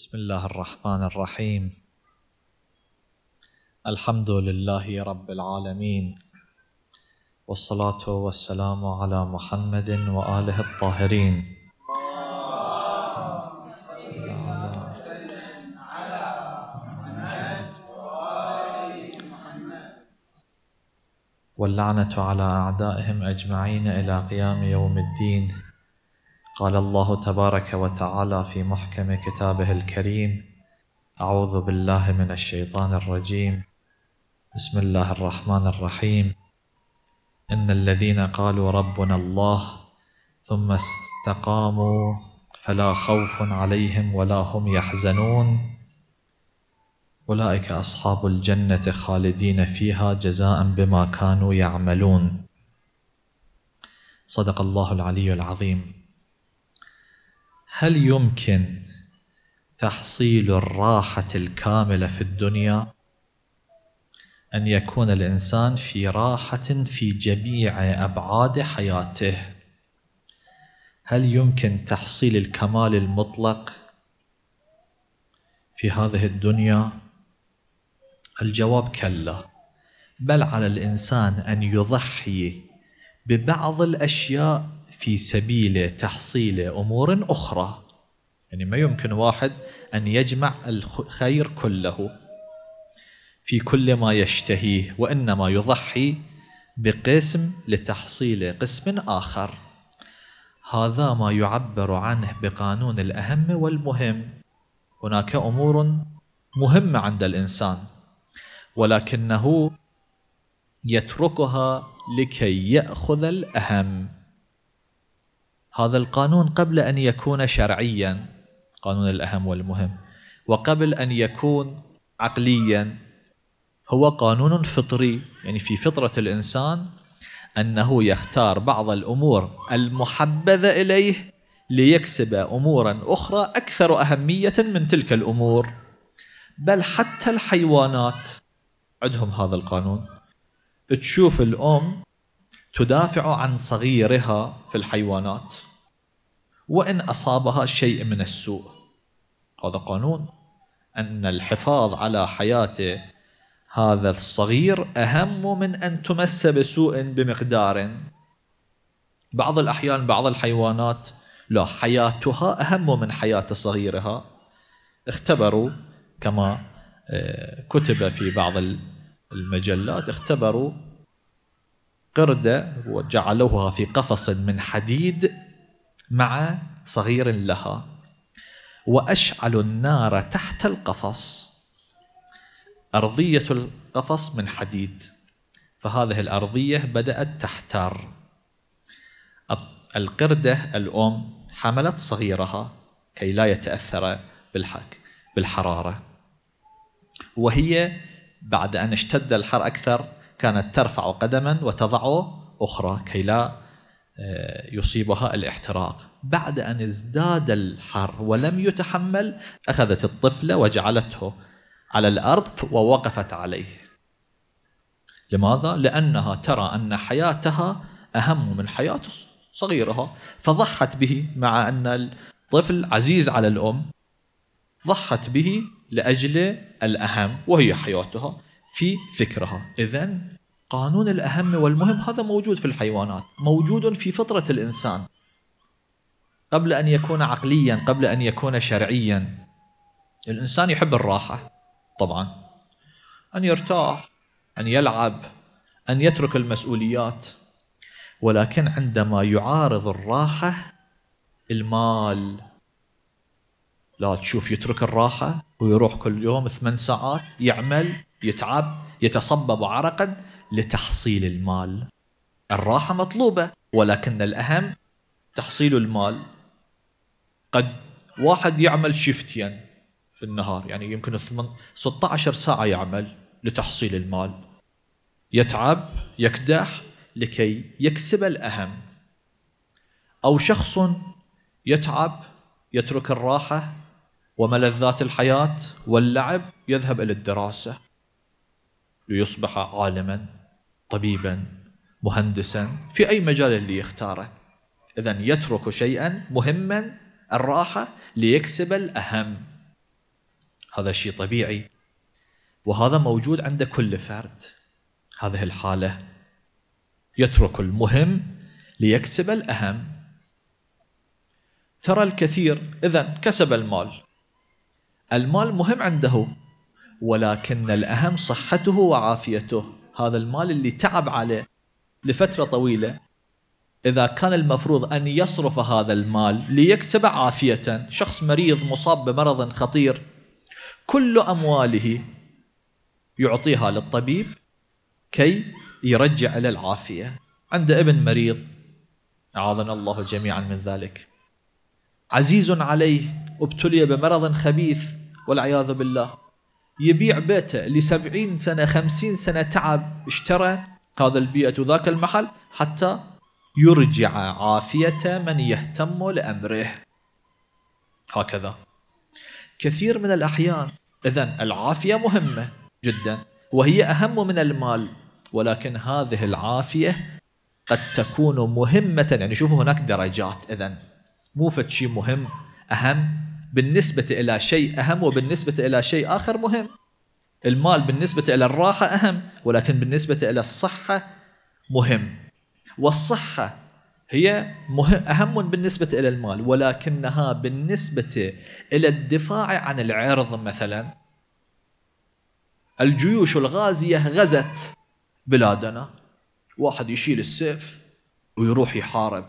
بسم الله الرحمن الرحيم الحمد لله رب العالمين والصلاة والسلام على محمد وآله الطاهرين واللعنة على أعدائهم أجمعين إلى قيام يوم الدين قال الله تبارك وتعالى في محكم كتابه الكريم أعوذ بالله من الشيطان الرجيم بسم الله الرحمن الرحيم إن الذين قالوا ربنا الله ثم استقاموا فلا خوف عليهم ولا هم يحزنون أولئك أصحاب الجنة خالدين فيها جزاء بما كانوا يعملون صدق الله العلي العظيم هل يمكن تحصيل الراحة الكاملة في الدنيا أن يكون الإنسان في راحة في جميع أبعاد حياته هل يمكن تحصيل الكمال المطلق في هذه الدنيا الجواب كلا بل على الإنسان أن يضحي ببعض الأشياء في سبيل تحصيل امور اخرى يعني ما يمكن واحد ان يجمع الخير كله في كل ما يشتهيه وانما يضحي بقسم لتحصيل قسم اخر هذا ما يعبر عنه بقانون الاهم والمهم هناك امور مهمه عند الانسان ولكنه يتركها لكي ياخذ الاهم هذا القانون قبل أن يكون شرعيا قانون الأهم والمهم وقبل أن يكون عقليا هو قانون فطري يعني في فطرة الإنسان أنه يختار بعض الأمور المحبذة إليه ليكسب أمورا أخرى أكثر أهمية من تلك الأمور بل حتى الحيوانات عندهم هذا القانون تشوف الأم تدافع عن صغيرها في الحيوانات وإن أصابها شيء من السوء هذا قانون أن الحفاظ على حياة هذا الصغير أهم من أن تمس بسوء بمقدار بعض الأحيان بعض الحيوانات لا حياتها أهم من حياة صغيرها اختبروا كما آه، كتب في بعض المجلات اختبروا قردة وجعلوها في قفص من حديد مع صغير لها وأشعلوا النار تحت القفص أرضية القفص من حديد فهذه الأرضية بدأت تحتار القردة الأم حملت صغيرها كي لا يتأثر بالحك بالحرارة وهي بعد أن اشتد الحر أكثر كانت ترفع قدما وتضع أخرى كي لا آه، يصيبها الاحتراق بعد أن ازداد الحر ولم يتحمل أخذت الطفلة وجعلته على الأرض ووقفت عليه لماذا؟ لأنها ترى أن حياتها أهم من حياة صغيرها فضحت به مع أن الطفل عزيز على الأم ضحت به لأجل الأهم وهي حياتها في فكرها إذا قانون الأهم والمهم هذا موجود في الحيوانات موجود في فطرة الإنسان قبل أن يكون عقليا قبل أن يكون شرعيا الإنسان يحب الراحة طبعا أن يرتاح أن يلعب أن يترك المسؤوليات ولكن عندما يعارض الراحة المال لا تشوف يترك الراحة ويروح كل يوم ثمان ساعات يعمل يتعب يتصبب عرقا لتحصيل المال الراحة مطلوبة ولكن الأهم تحصيل المال قد واحد يعمل شفتين في النهار يعني يمكن 16 ساعة يعمل لتحصيل المال يتعب يكدح لكي يكسب الأهم أو شخص يتعب يترك الراحة وملذات الحياة واللعب يذهب إلى الدراسة ليصبح عالما طبيبا مهندسا في أي مجال اللي يختاره إذا يترك شيئا مهما الراحة ليكسب الأهم هذا شيء طبيعي وهذا موجود عند كل فرد هذه الحالة يترك المهم ليكسب الأهم ترى الكثير إذا كسب المال المال مهم عنده ولكن الأهم صحته وعافيته هذا المال اللي تعب عليه لفترة طويلة إذا كان المفروض أن يصرف هذا المال ليكسب عافية شخص مريض مصاب بمرض خطير كل أمواله يعطيها للطبيب كي يرجع إلى العافية عند ابن مريض أعاذنا الله جميعا من ذلك عزيز عليه ابتلي بمرض خبيث والعياذ بالله يبيع بيته لسبعين سنة خمسين سنة تعب اشترى هذا البيئة وذاك المحل حتى يرجع عافية من يهتم لأمره هكذا كثير من الأحيان إذا العافية مهمة جدا وهي أهم من المال ولكن هذه العافية قد تكون مهمة يعني شوفوا هناك درجات إذا مو فد شيء مهم أهم بالنسبة إلى شيء أهم وبالنسبة إلى شيء آخر مهم المال بالنسبة إلى الراحة أهم ولكن بالنسبة إلى الصحة مهم والصحة هي مهم أهم بالنسبة إلى المال ولكنها بالنسبة إلى الدفاع عن العرض مثلا الجيوش الغازية غزت بلادنا واحد يشيل السيف ويروح يحارب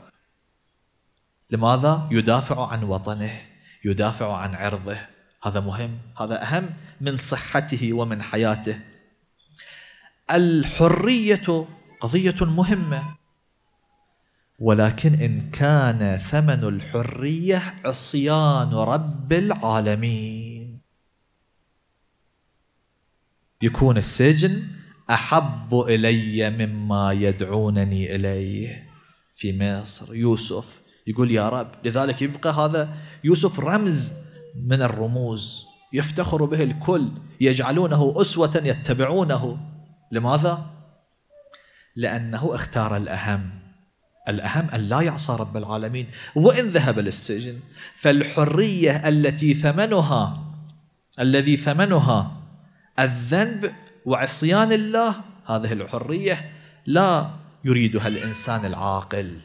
لماذا يدافع عن وطنه يدافع عن عرضه هذا مهم هذا أهم من صحته ومن حياته الحرية قضية مهمة ولكن إن كان ثمن الحرية عصيان رب العالمين يكون السجن أحب إلي مما يدعونني إليه في مصر يوسف يقول يا رب لذلك يبقى هذا يوسف رمز من الرموز يفتخر به الكل يجعلونه أسوة يتبعونه لماذا؟ لأنه اختار الأهم الأهم أن لا يعصى رب العالمين وإن ذهب للسجن فالحرية التي ثمنها الذي ثمنها الذنب وعصيان الله هذه الحرية لا يريدها الإنسان العاقل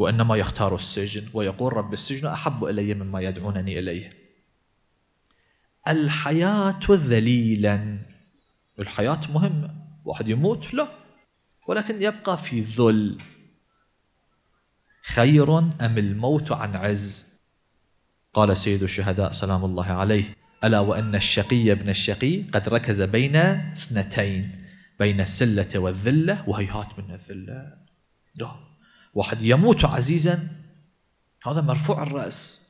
وإنما يختار السجن ويقول رب السجن أحب إلي مما يدعونني إليه الحياة ذليلا الحياة مهمة واحد يموت لا ولكن يبقى في ذل خير أم الموت عن عز قال سيد الشهداء سلام الله عليه ألا وأن الشقي ابن الشقي قد ركز بين اثنتين بين السلة والذلة وهيهات من الذلة ده واحد يموت عزيزا هذا مرفوع الرأس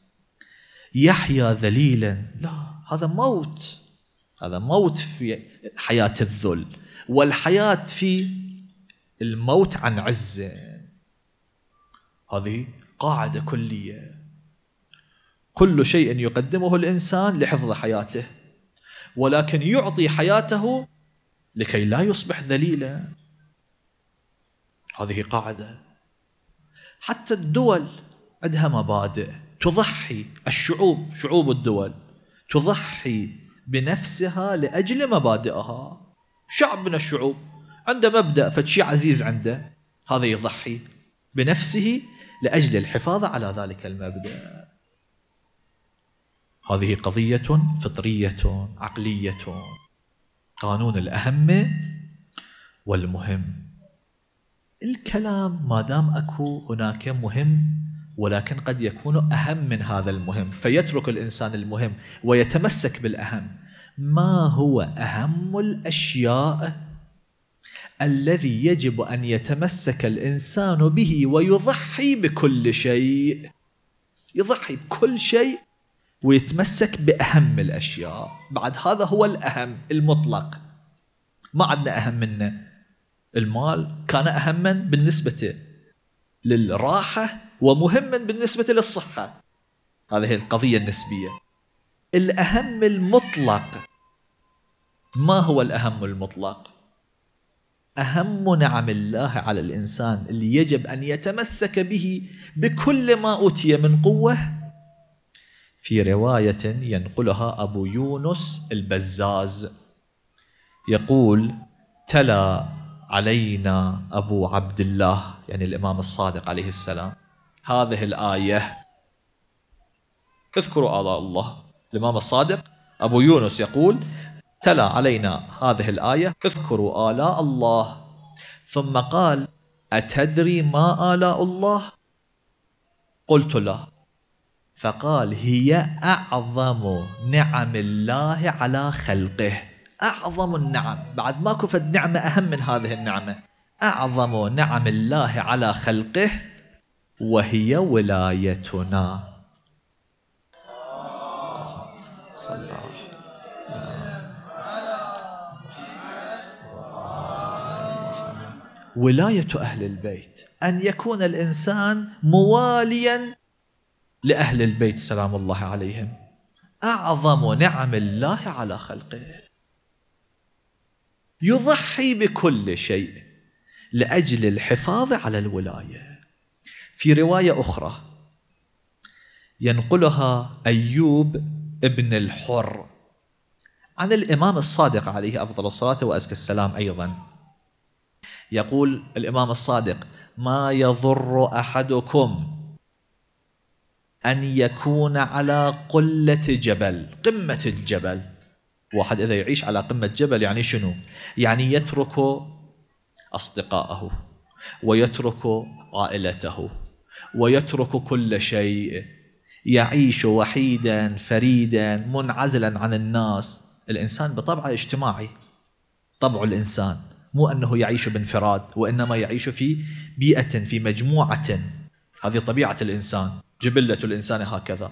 يحيا ذليلا لا هذا موت هذا موت في حياة الذل والحياة في الموت عن عزة هذه قاعدة كلية كل شيء يقدمه الإنسان لحفظ حياته ولكن يعطي حياته لكي لا يصبح ذليلا هذه قاعده حتى الدول عندها مبادئ تضحي الشعوب شعوب الدول تضحي بنفسها لأجل مبادئها شعب من الشعوب عنده مبدأ فشيء عزيز عنده هذا يضحي بنفسه لأجل الحفاظ على ذلك المبدأ هذه قضية فطرية عقلية قانون الأهم والمهم الكلام ما دام اكو هناك مهم ولكن قد يكون اهم من هذا المهم فيترك الانسان المهم ويتمسك بالاهم ما هو اهم الاشياء الذي يجب ان يتمسك الانسان به ويضحي بكل شيء يضحي بكل شيء ويتمسك باهم الاشياء بعد هذا هو الاهم المطلق ما عندنا اهم منه المال كان أهما بالنسبة للراحة ومهما بالنسبة للصحة هذه القضية النسبية الأهم المطلق ما هو الأهم المطلق؟ أهم نعم الله على الإنسان اللي يجب أن يتمسك به بكل ما أوتي من قوة في رواية ينقلها أبو يونس البزاز يقول تلا علينا أبو عبد الله يعني الإمام الصادق عليه السلام هذه الآية اذكروا آلاء الله الإمام الصادق أبو يونس يقول تلا علينا هذه الآية اذكروا آلاء الله ثم قال أتدري ما آلاء الله؟ قلت له فقال هي أعظم نعم الله على خلقه أعظم النعم بعد ماكو فد نعمة أهم من هذه النعمة أعظم نعم الله على خلقه وهي ولايتنا صلى ولاية أهل البيت أن يكون الإنسان مواليا لأهل البيت سلام الله عليهم أعظم نعم الله على خلقه يضحي بكل شيء لاجل الحفاظ على الولايه في روايه اخرى ينقلها ايوب ابن الحر عن الامام الصادق عليه افضل الصلاه وازكى السلام ايضا يقول الامام الصادق ما يضر احدكم ان يكون على قله جبل قمه الجبل واحد إذا يعيش على قمة جبل يعني شنو؟ يعني يترك أصدقائه ويترك عائلته ويترك كل شيء يعيش وحيدا فريدا منعزلا عن الناس الإنسان بطبعه اجتماعي طبع الإنسان مو أنه يعيش بانفراد وإنما يعيش في بيئة في مجموعة هذه طبيعة الإنسان جبلة الإنسان هكذا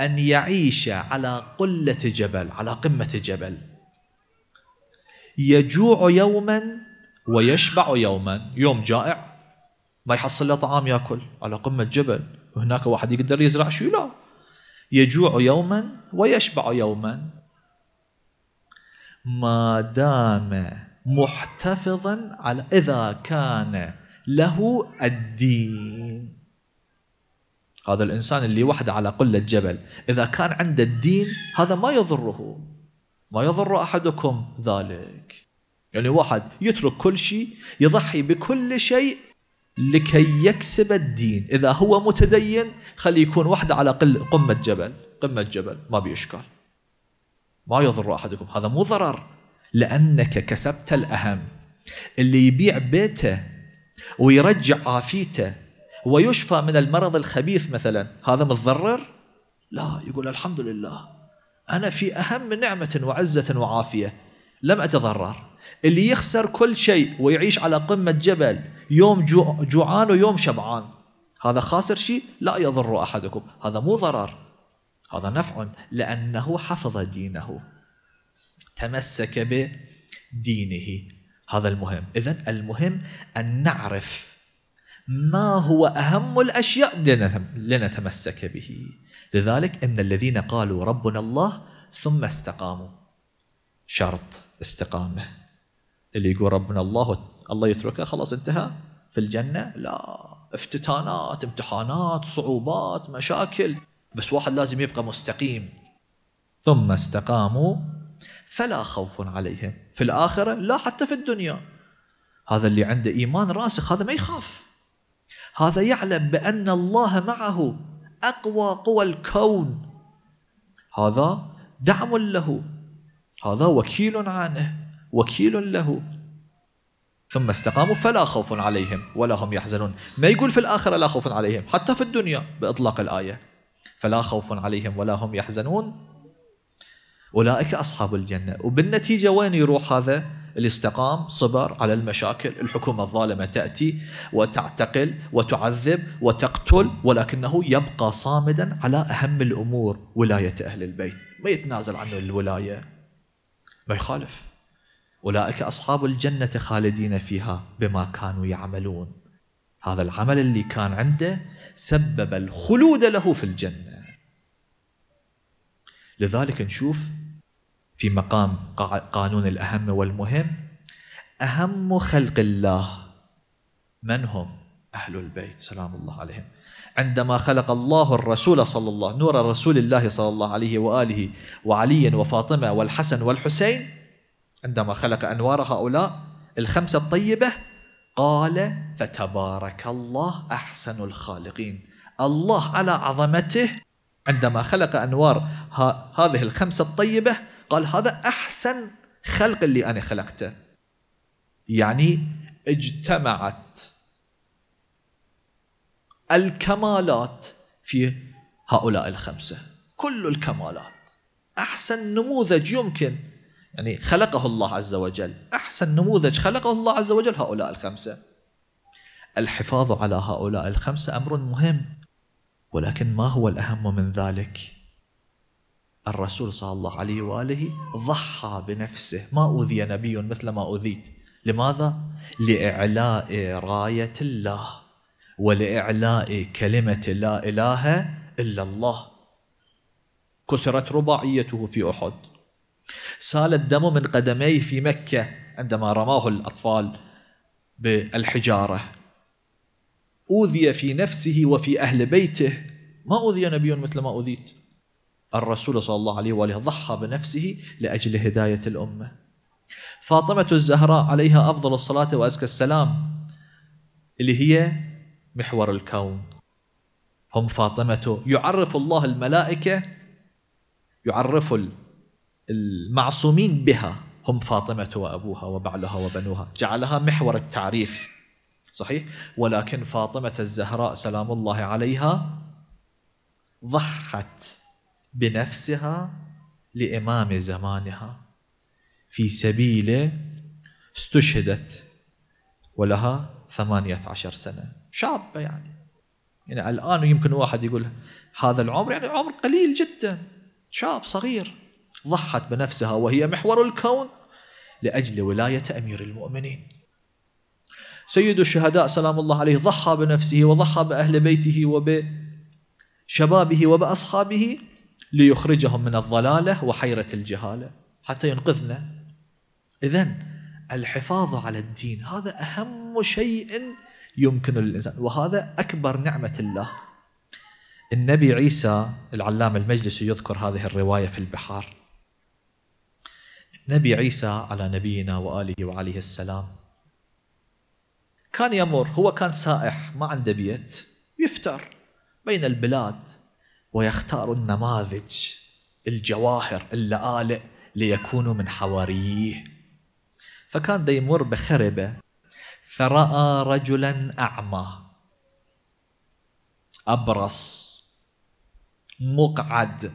أن يعيش على قلة جبل على قمة جبل يجوع يوما ويشبع يوما يوم جائع ما يحصل له طعام ياكل على قمة جبل وهناك واحد يقدر يزرع شو لا يجوع يوما ويشبع يوما ما دام محتفظا على إذا كان له الدين هذا الإنسان اللي وحده على قلة جبل إذا كان عنده الدين هذا ما يضره ما يضر أحدكم ذلك يعني واحد يترك كل شيء يضحي بكل شيء لكي يكسب الدين إذا هو متدين خليه يكون وحده على قل قمة جبل قمة جبل ما بيشكال ما يضر أحدكم هذا مو ضرر لأنك كسبت الأهم اللي يبيع بيته ويرجع عافيته ويشفى من المرض الخبيث مثلا هذا متضرر لا يقول الحمد لله أنا في أهم نعمة وعزة وعافية لم أتضرر اللي يخسر كل شيء ويعيش على قمة جبل يوم جوعان ويوم شبعان هذا خاسر شيء لا يضر أحدكم هذا مو ضرر هذا نفع لأنه حفظ دينه تمسك بدينه هذا المهم إذا المهم أن نعرف ما هو أهم الأشياء لنتمسك به لذلك إن الذين قالوا ربنا الله ثم استقاموا شرط استقامة اللي يقول ربنا الله الله يتركه خلاص انتهى في الجنة لا افتتانات امتحانات صعوبات مشاكل بس واحد لازم يبقى مستقيم ثم استقاموا فلا خوف عليهم في الآخرة لا حتى في الدنيا هذا اللي عنده إيمان راسخ هذا ما يخاف هذا يعلم بأن الله معه أقوى قوى الكون هذا دعم له هذا وكيل عنه وكيل له ثم استقاموا فلا خوف عليهم ولا هم يحزنون ما يقول في الآخرة لا خوف عليهم حتى في الدنيا بإطلاق الآية فلا خوف عليهم ولا هم يحزنون أولئك أصحاب الجنة وبالنتيجة وين يروح هذا اللي استقام صبر على المشاكل الحكومة الظالمة تأتي وتعتقل وتعذب وتقتل ولكنه يبقى صامدا على أهم الأمور ولاية أهل البيت ما يتنازل عنه الولاية ما يخالف أولئك أصحاب الجنة خالدين فيها بما كانوا يعملون هذا العمل اللي كان عنده سبب الخلود له في الجنة لذلك نشوف في مقام قانون الأهم والمهم أهم خلق الله من هم أهل البيت سلام الله عليهم عندما خلق الله الرسول صلى الله نور رسول الله صلى الله عليه وآله وعلي وفاطمة والحسن والحسين عندما خلق أنوار هؤلاء الخمسة الطيبة قال فتبارك الله أحسن الخالقين الله على عظمته عندما خلق أنوار هذه الخمسة الطيبة قال هذا أحسن خلق اللي أنا خلقته يعني اجتمعت الكمالات في هؤلاء الخمسة كل الكمالات أحسن نموذج يمكن يعني خلقه الله عز وجل أحسن نموذج خلقه الله عز وجل هؤلاء الخمسة الحفاظ على هؤلاء الخمسة أمر مهم ولكن ما هو الأهم من ذلك؟ الرسول صلى الله عليه واله ضحى بنفسه، ما أوذي نبي مثل ما أوذيت، لماذا؟ لإعلاء راية الله ولإعلاء كلمة لا إله إلا الله. كسرت رباعيته في أحد. سال الدم من قدميه في مكة عندما رماه الأطفال بالحجارة. أوذي في نفسه وفي أهل بيته، ما أوذي نبي مثل ما أوذيت. الرسول صلى الله عليه وآله ضحى بنفسه لأجل هداية الأمة فاطمة الزهراء عليها أفضل الصلاة وأزكى السلام اللي هي محور الكون هم فاطمة يعرف الله الملائكة يعرف المعصومين بها هم فاطمة وأبوها وبعلها وبنوها جعلها محور التعريف صحيح ولكن فاطمة الزهراء سلام الله عليها ضحت بنفسها لإمام زمانها في سبيل استشهدت ولها ثمانية عشر سنة شابة يعني يعني الآن يمكن واحد يقول هذا العمر يعني عمر قليل جدا شاب صغير ضحت بنفسها وهي محور الكون لأجل ولاية أمير المؤمنين سيد الشهداء سلام الله عليه ضحى بنفسه وضحى بأهل بيته وبشبابه وبأصحابه ليخرجهم من الضلاله وحيره الجهاله حتى ينقذنا اذا الحفاظ على الدين هذا اهم شيء يمكن للانسان وهذا اكبر نعمه الله النبي عيسى العلامه المجلسي يذكر هذه الروايه في البحار النبي عيسى على نبينا واله وعليه السلام كان يمر هو كان سائح ما عنده بيت يفتر بين البلاد ويختار النماذج الجواهر اللآلئ ليكونوا من حواريه فكان دا يمر بخربة فرأى رجلا أعمى أبرص مقعد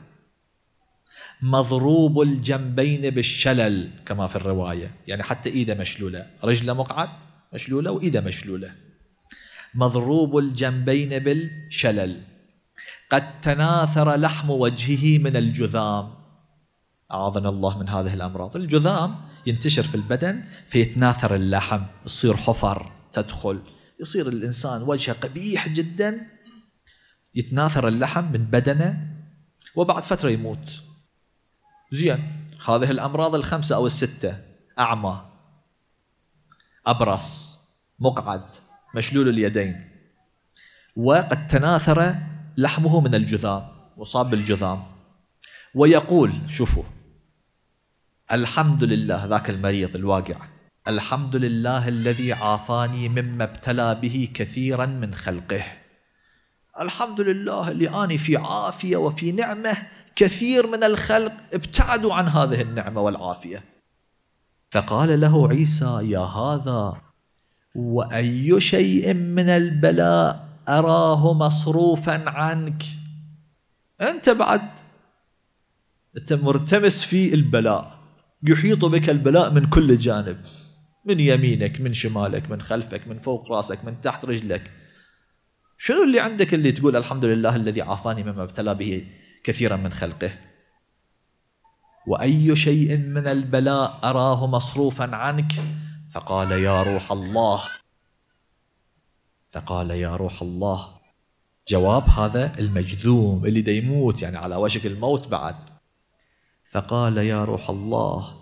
مضروب الجنبين بالشلل كما في الرواية يعني حتى إيده مشلولة رجله مقعد مشلولة وإيده مشلولة مضروب الجنبين بالشلل قد تناثر لحم وجهه من الجذام أعاذنا الله من هذه الأمراض الجذام ينتشر في البدن فيتناثر اللحم يصير حفر تدخل يصير الإنسان وجهه قبيح جدا يتناثر اللحم من بدنه وبعد فترة يموت زين هذه الأمراض الخمسة أو الستة أعمى أبرص مقعد مشلول اليدين وقد تناثر لحمه من الجذام وصاب بالجذام ويقول شوفوا الحمد لله ذاك المريض الواقع الحمد لله الذي عافاني مما ابتلى به كثيرا من خلقه الحمد لله اللي أني في عافية وفي نعمة كثير من الخلق ابتعدوا عن هذه النعمة والعافية فقال له عيسى يا هذا وأي شيء من البلاء أراه مصروفا عنك أنت بعد أنت مرتمس في البلاء يحيط بك البلاء من كل جانب من يمينك من شمالك من خلفك من فوق راسك من تحت رجلك شنو اللي عندك اللي تقول الحمد لله الذي عافاني مما ابتلى به كثيرا من خلقه واي شيء من البلاء اراه مصروفا عنك فقال يا روح الله فقال يا روح الله جواب هذا المجذوم اللي دا يموت يعني على وشك الموت بعد فقال يا روح الله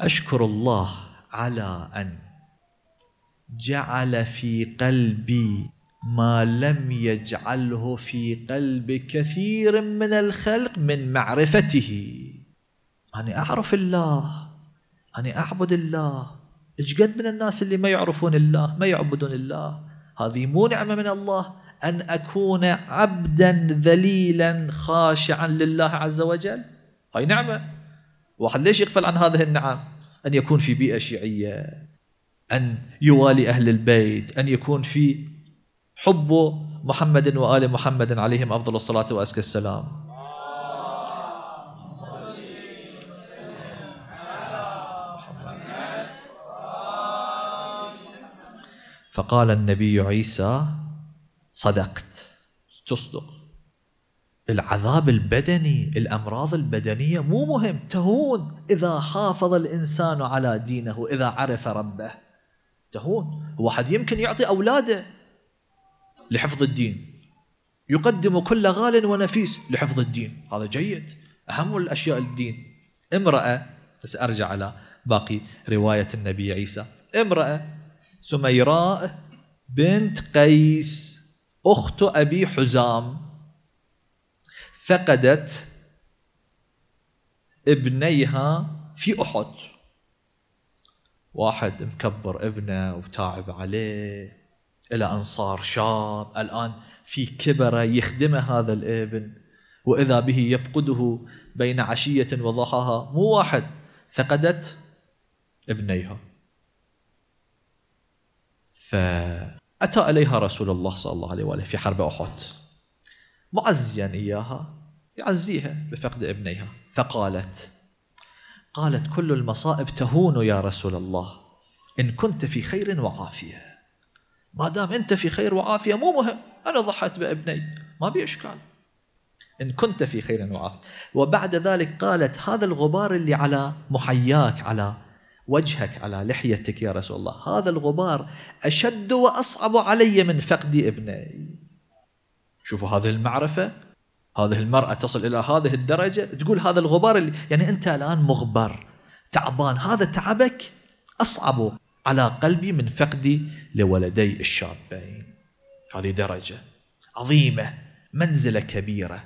أشكر الله على أن جعل في قلبي ما لم يجعله في قلب كثير من الخلق من معرفته أنا أعرف الله أنا أعبد الله ايش قد من الناس اللي ما يعرفون الله ما يعبدون الله هذه مو نعمه من الله ان اكون عبدا ذليلا خاشعا لله عز وجل هاي نعمه واحد ليش يغفل عن هذه النعم ان يكون في بيئه شيعيه ان يوالي اهل البيت ان يكون في حبه محمد وال محمد عليهم افضل الصلاه وازكى السلام فقال النبي عيسى صدقت تصدق العذاب البدني الامراض البدنيه مو مهم تهون اذا حافظ الانسان على دينه اذا عرف ربه تهون واحد يمكن يعطي اولاده لحفظ الدين يقدم كل غال ونفيس لحفظ الدين هذا جيد اهم الاشياء الدين امراه بس ارجع على باقي روايه النبي عيسى امراه سميراء بنت قيس أخت أبي حزام فقدت ابنيها في أحد واحد مكبر ابنه وتاعب عليه إلى أن صار شاب الآن في كبره يخدمه هذا الابن وإذا به يفقده بين عشية وضحاها مو واحد فقدت ابنيها فأتى إليها رسول الله صلى الله عليه وآله في حرب أحد معزيا إياها يعزيها بفقد ابنيها فقالت قالت كل المصائب تهون يا رسول الله إن كنت في خير وعافية ما دام أنت في خير وعافية مو مهم أنا ضحيت بابني ما بي إشكال إن كنت في خير وعافية وبعد ذلك قالت هذا الغبار اللي على محياك على وجهك على لحيتك يا رسول الله هذا الغبار أشد وأصعب علي من فقد ابني شوفوا هذه المعرفة هذه المرأة تصل إلى هذه الدرجة تقول هذا الغبار اللي يعني أنت الآن مغبر تعبان هذا تعبك أصعب على قلبي من فقدي لولدي الشابين هذه درجة عظيمة منزلة كبيرة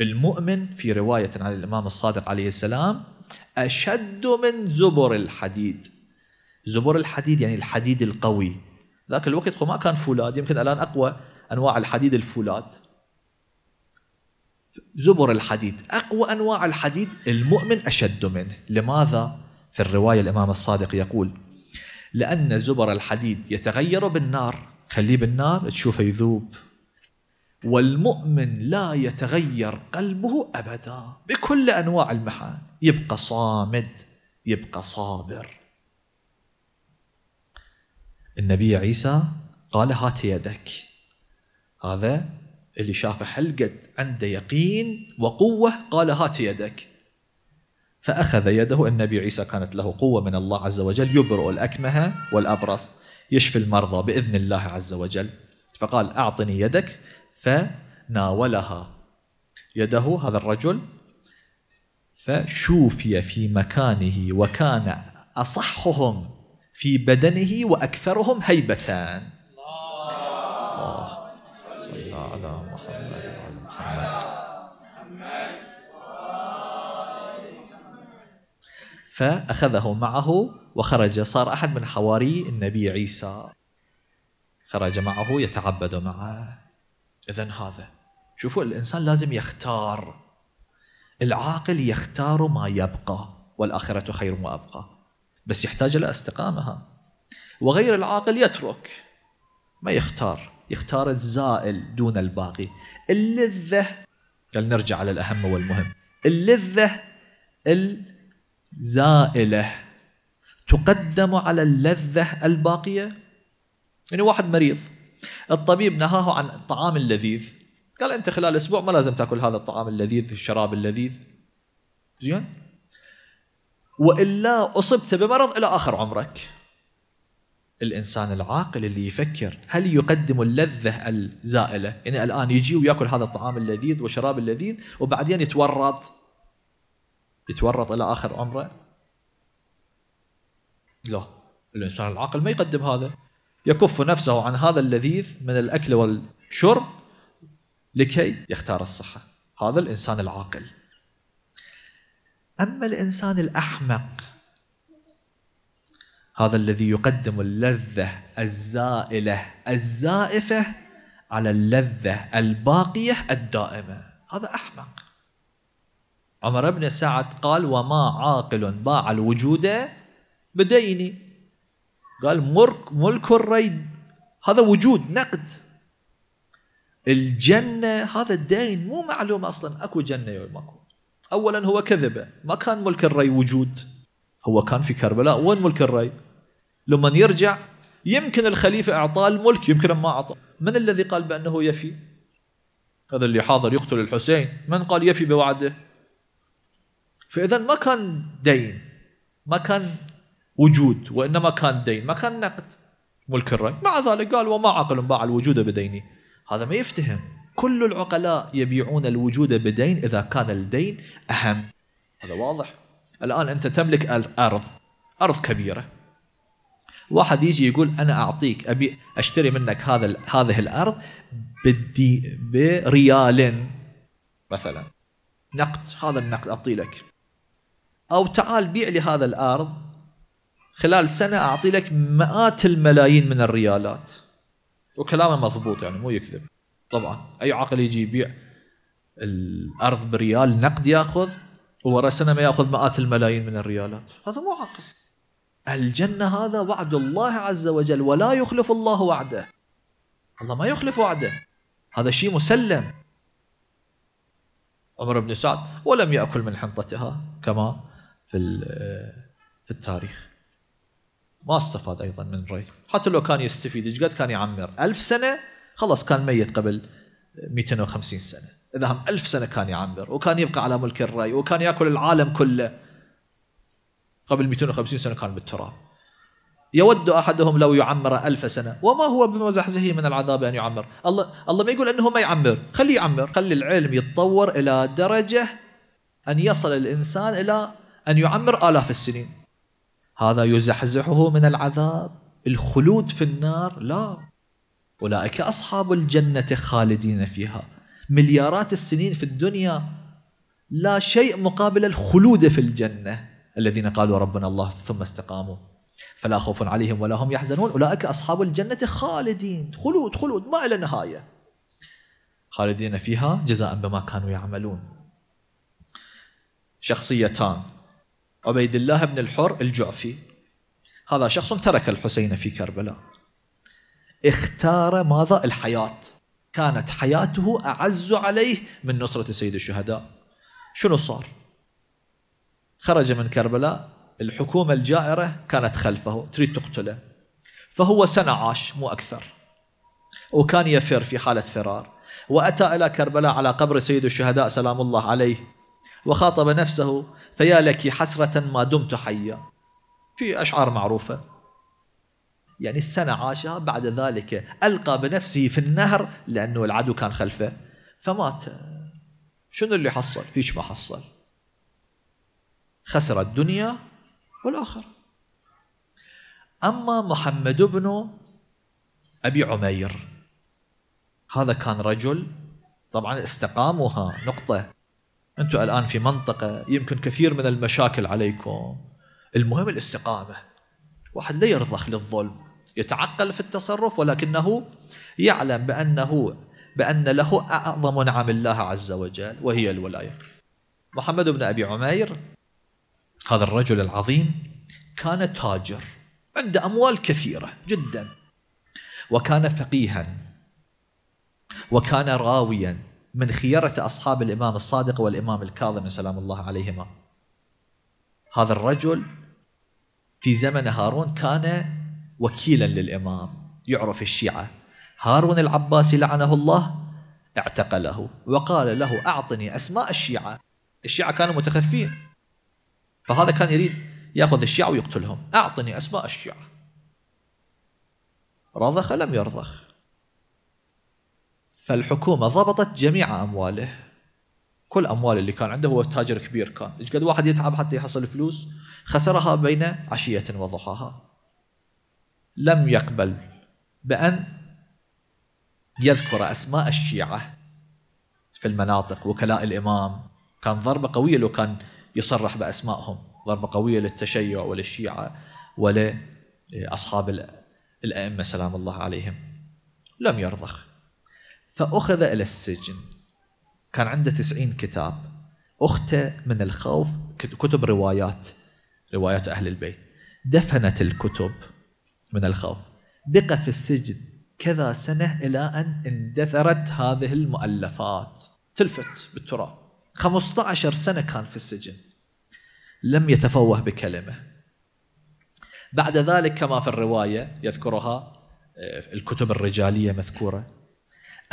المؤمن في رواية عن الإمام الصادق عليه السلام أشد من زبر الحديد زبر الحديد يعني الحديد القوي ذاك الوقت ما كان فولاذ يمكن الآن أقوى أنواع الحديد الفولاذ زبر الحديد أقوى أنواع الحديد المؤمن أشد منه لماذا؟ في الرواية الإمام الصادق يقول لأن زبر الحديد يتغير بالنار خليه بالنار تشوفه يذوب والمؤمن لا يتغير قلبه أبدا بكل أنواع المحن يبقى صامد يبقى صابر النبي عيسى قال هات يدك هذا اللي شافه حلقة عنده يقين وقوة قال هات يدك فأخذ يده النبي عيسى كانت له قوة من الله عز وجل يبرئ الأكمه والأبرص يشفي المرضى بإذن الله عز وجل فقال أعطني يدك فناولها يده هذا الرجل فشوفي في مكانه وكان أصحهم في بدنه وأكثرهم هيبة الله صلى الله على محمد وعلى محمد فأخذه معه وخرج صار أحد من حواري النبي عيسى خرج معه يتعبد معه إذا هذا شوفوا الإنسان لازم يختار العاقل يختار ما يبقى والآخرة خير وأبقى بس يحتاج إلى استقامها وغير العاقل يترك ما يختار يختار الزائل دون الباقي اللذة قال نرجع على الأهم والمهم اللذة الزائلة تقدم على اللذة الباقية يعني واحد مريض الطبيب نهاه عن الطعام اللذيذ قال انت خلال اسبوع ما لازم تاكل هذا الطعام اللذيذ الشراب اللذيذ زين والا اصبت بمرض الى اخر عمرك الانسان العاقل اللي يفكر هل يقدم اللذه الزائله يعني الان يجي وياكل هذا الطعام اللذيذ وشراب اللذيذ وبعدين يتورط يتورط الى اخر عمره لا الانسان العاقل ما يقدم هذا يكف نفسه عن هذا اللذيذ من الاكل والشرب لكي يختار الصحة هذا الإنسان العاقل أما الإنسان الأحمق هذا الذي يقدم اللذة الزائلة الزائفة على اللذة الباقية الدائمة هذا أحمق عمر بن سعد قال وما عاقل باع الوجود بديني قال ملك, الريد هذا وجود نقد الجنة هذا الدين مو معلوم أصلا أكو جنة يوم ماكو أولا هو كذبة ما كان ملك الري وجود هو كان في كربلاء وين ملك الري لما يرجع يمكن الخليفة أعطاه الملك يمكن ما أعطاه من الذي قال بأنه يفي هذا اللي حاضر يقتل الحسين من قال يفي بوعده فإذا ما كان دين ما كان وجود وإنما كان دين ما كان نقد ملك الري مع ذلك قال وما عقل باع الوجود بدينه هذا ما يفتهم كل العقلاء يبيعون الوجود بدين إذا كان الدين أهم هذا واضح الآن أنت تملك أرض أرض كبيرة واحد يجي يقول أنا أعطيك أبي أشتري منك هذا هذه الأرض بدي بريال مثلا نقد هذا النقد أعطي لك أو تعال بيع لي هذا الأرض خلال سنة أعطي لك مئات الملايين من الريالات وكلامه مضبوط يعني مو يكذب طبعا اي عاقل يجي يبيع الارض بريال نقد ياخذ وورا سنه ما ياخذ مئات الملايين من الريالات هذا مو عاقل الجنه هذا وعد الله عز وجل ولا يخلف الله وعده الله ما يخلف وعده هذا شيء مسلم عمر بن سعد ولم ياكل من حنطتها كما في في التاريخ ما استفاد ايضا من ري حتى لو كان يستفيد ايش قد كان يعمر ألف سنه خلاص كان ميت قبل 250 سنه اذا هم ألف سنه كان يعمر وكان يبقى على ملك الري وكان ياكل العالم كله قبل 250 سنه كان بالتراب يود احدهم لو يعمر ألف سنه وما هو بمزحزحه من العذاب ان يعمر الله الله ما يقول انه ما يعمر خليه يعمر خلي العلم يتطور الى درجه ان يصل الانسان الى ان يعمر الاف السنين هذا يزحزحه من العذاب الخلود في النار لا أولئك أصحاب الجنة خالدين فيها مليارات السنين في الدنيا لا شيء مقابل الخلود في الجنة الذين قالوا ربنا الله ثم استقاموا فلا خوف عليهم ولا هم يحزنون أولئك أصحاب الجنة خالدين خلود خلود ما إلى نهاية خالدين فيها جزاء بما كانوا يعملون شخصيتان عبيد الله بن الحر الجعفي هذا شخص ترك الحسين في كربلاء اختار ماذا الحياة كانت حياته أعز عليه من نصرة سيد الشهداء شنو صار خرج من كربلاء الحكومة الجائرة كانت خلفه تريد تقتله فهو سنة عاش مو أكثر وكان يفر في حالة فرار وأتى إلى كربلاء على قبر سيد الشهداء سلام الله عليه وخاطب نفسه فيا لك حسرة ما دمت حيا في أشعار معروفة يعني السنة عاشها بعد ذلك ألقى بنفسه في النهر لأنه العدو كان خلفه فمات شنو اللي حصل هيش ما حصل خسر الدنيا والآخرة أما محمد بن أبي عمير هذا كان رجل طبعا استقامها نقطة انتم الان في منطقه يمكن كثير من المشاكل عليكم المهم الاستقامه واحد لا يرضخ للظلم يتعقل في التصرف ولكنه يعلم بانه بان له اعظم نعم الله عز وجل وهي الولايه محمد بن ابي عمير هذا الرجل العظيم كان تاجر عنده اموال كثيره جدا وكان فقيها وكان راويا من خيرة أصحاب الإمام الصادق والإمام الكاظم سلام الله عليهما هذا الرجل في زمن هارون كان وكيلا للإمام يعرف الشيعة هارون العباسي لعنه الله اعتقله وقال له أعطني أسماء الشيعة الشيعة كانوا متخفين فهذا كان يريد يأخذ الشيعة ويقتلهم أعطني أسماء الشيعة رضخ لم يرضخ فالحكومة ضبطت جميع أمواله كل أموال اللي كان عنده هو تاجر كبير كان إيش قد واحد يتعب حتى يحصل فلوس خسرها بين عشية وضحاها لم يقبل بأن يذكر أسماء الشيعة في المناطق وكلاء الإمام كان ضربة قوية لو كان يصرح بأسمائهم ضربة قوية للتشيع وللشيعة ولأصحاب الأئمة سلام الله عليهم لم يرضخ فأخذ إلى السجن كان عنده تسعين كتاب أخته من الخوف كتب روايات روايات أهل البيت دفنت الكتب من الخوف بقى في السجن كذا سنة إلى أن اندثرت هذه المؤلفات تلفت بالتراب 15 سنة كان في السجن لم يتفوه بكلمة بعد ذلك كما في الرواية يذكرها آه، الكتب الرجالية مذكورة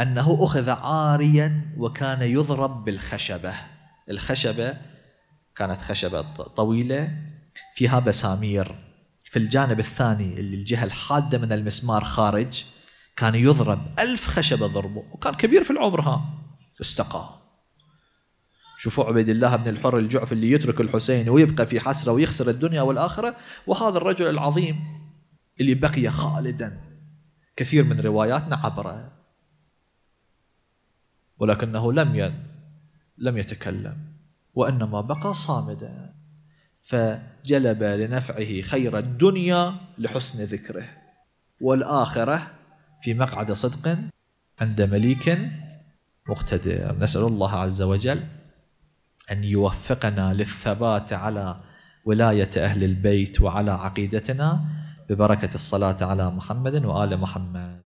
أنه أخذ عاريا وكان يضرب بالخشبة الخشبة كانت خشبة طويلة فيها بسامير في الجانب الثاني اللي الجهة الحادة من المسمار خارج كان يضرب ألف خشبة ضربه وكان كبير في العمر ها استقام شوفوا عبيد الله بن الحر الجعف اللي يترك الحسين ويبقى في حسرة ويخسر الدنيا والآخرة وهذا الرجل العظيم اللي بقي خالدا كثير من رواياتنا عبره ولكنه لم لم يتكلم وإنما بقى صامدا فجلب لنفعه خير الدنيا لحسن ذكره والآخرة في مقعد صدق عند مليك مقتدر نسأل الله عز وجل أن يوفقنا للثبات على ولاية أهل البيت وعلى عقيدتنا ببركة الصلاة على محمد وآل محمد